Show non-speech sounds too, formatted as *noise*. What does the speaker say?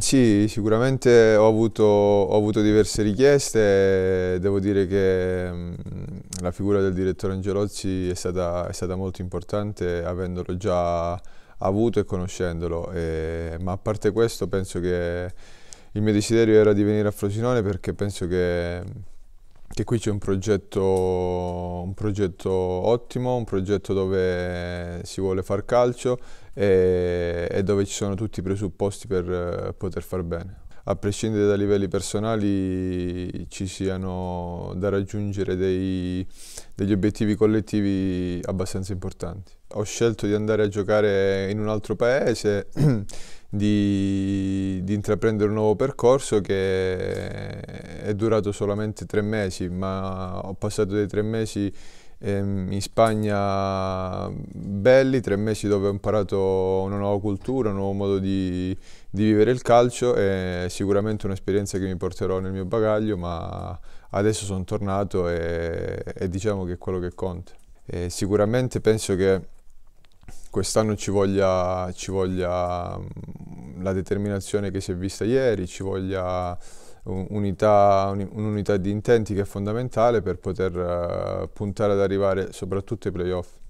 Sì, sicuramente ho avuto, ho avuto, diverse richieste, devo dire che mm, la figura del direttore Angelozzi è stata, è stata molto importante avendolo già avuto e conoscendolo, e, ma a parte questo penso che il mio desiderio era di venire a Frosinone perché penso che che qui c'è un progetto, un progetto ottimo, un progetto dove si vuole far calcio e, e dove ci sono tutti i presupposti per eh, poter far bene a prescindere dai livelli personali ci siano da raggiungere dei, degli obiettivi collettivi abbastanza importanti. Ho scelto di andare a giocare in un altro paese, *clears throat* di, di intraprendere un nuovo percorso che, durato solamente tre mesi, ma ho passato dei tre mesi ehm, in Spagna belli, tre mesi dove ho imparato una nuova cultura, un nuovo modo di, di vivere il calcio e sicuramente un'esperienza che mi porterò nel mio bagaglio, ma adesso sono tornato e, e diciamo che è quello che conta. E sicuramente penso che quest'anno ci voglia, ci voglia, mm, la determinazione che si è vista ieri, ci voglia un'unità di intenti che è fondamentale per poter eh, puntare ad arrivare soprattutto ai playoff.